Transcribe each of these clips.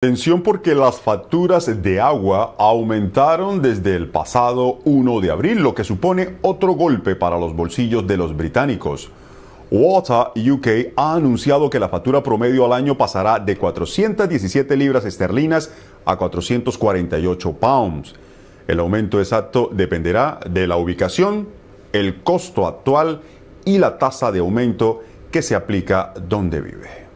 Atención porque las facturas de agua aumentaron desde el pasado 1 de abril, lo que supone otro golpe para los bolsillos de los británicos. Water UK ha anunciado que la factura promedio al año pasará de 417 libras esterlinas a 448 pounds. El aumento exacto dependerá de la ubicación, el costo actual y la tasa de aumento que se aplica donde vive.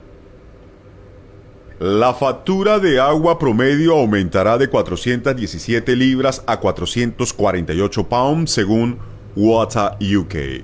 La factura de agua promedio aumentará de 417 libras a 448 pounds según Water UK.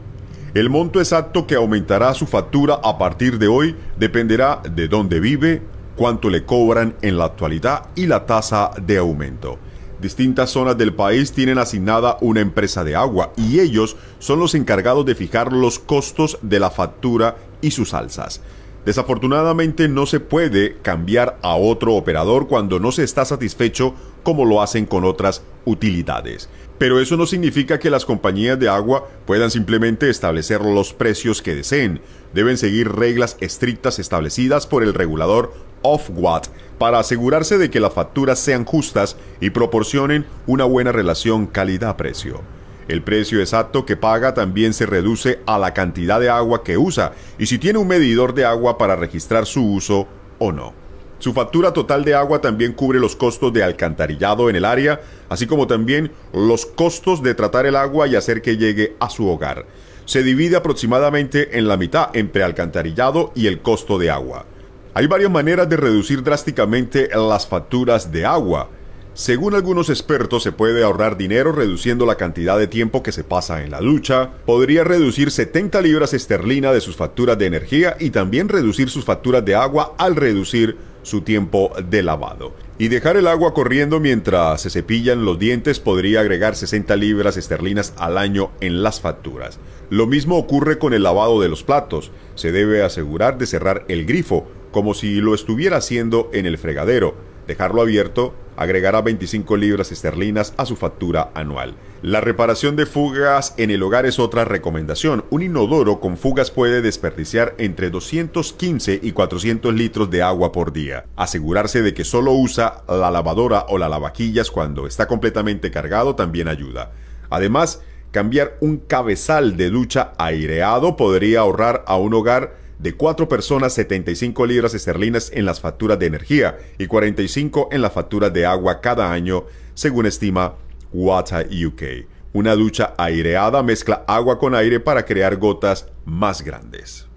El monto exacto que aumentará su factura a partir de hoy dependerá de dónde vive, cuánto le cobran en la actualidad y la tasa de aumento. Distintas zonas del país tienen asignada una empresa de agua y ellos son los encargados de fijar los costos de la factura y sus alzas. Desafortunadamente no se puede cambiar a otro operador cuando no se está satisfecho como lo hacen con otras utilidades. Pero eso no significa que las compañías de agua puedan simplemente establecer los precios que deseen. Deben seguir reglas estrictas establecidas por el regulador Ofwat para asegurarse de que las facturas sean justas y proporcionen una buena relación calidad-precio. El precio exacto que paga también se reduce a la cantidad de agua que usa y si tiene un medidor de agua para registrar su uso o no. Su factura total de agua también cubre los costos de alcantarillado en el área, así como también los costos de tratar el agua y hacer que llegue a su hogar. Se divide aproximadamente en la mitad entre alcantarillado y el costo de agua. Hay varias maneras de reducir drásticamente las facturas de agua. Según algunos expertos, se puede ahorrar dinero reduciendo la cantidad de tiempo que se pasa en la ducha, podría reducir 70 libras esterlina de sus facturas de energía y también reducir sus facturas de agua al reducir su tiempo de lavado. Y dejar el agua corriendo mientras se cepillan los dientes podría agregar 60 libras esterlinas al año en las facturas. Lo mismo ocurre con el lavado de los platos. Se debe asegurar de cerrar el grifo, como si lo estuviera haciendo en el fregadero. Dejarlo abierto agregará 25 libras esterlinas a su factura anual. La reparación de fugas en el hogar es otra recomendación. Un inodoro con fugas puede desperdiciar entre 215 y 400 litros de agua por día. Asegurarse de que solo usa la lavadora o la lavaquillas cuando está completamente cargado también ayuda. Además, cambiar un cabezal de ducha aireado podría ahorrar a un hogar de cuatro personas 75 libras esterlinas en las facturas de energía y 45 en las facturas de agua cada año, según estima Water UK. Una ducha aireada mezcla agua con aire para crear gotas más grandes.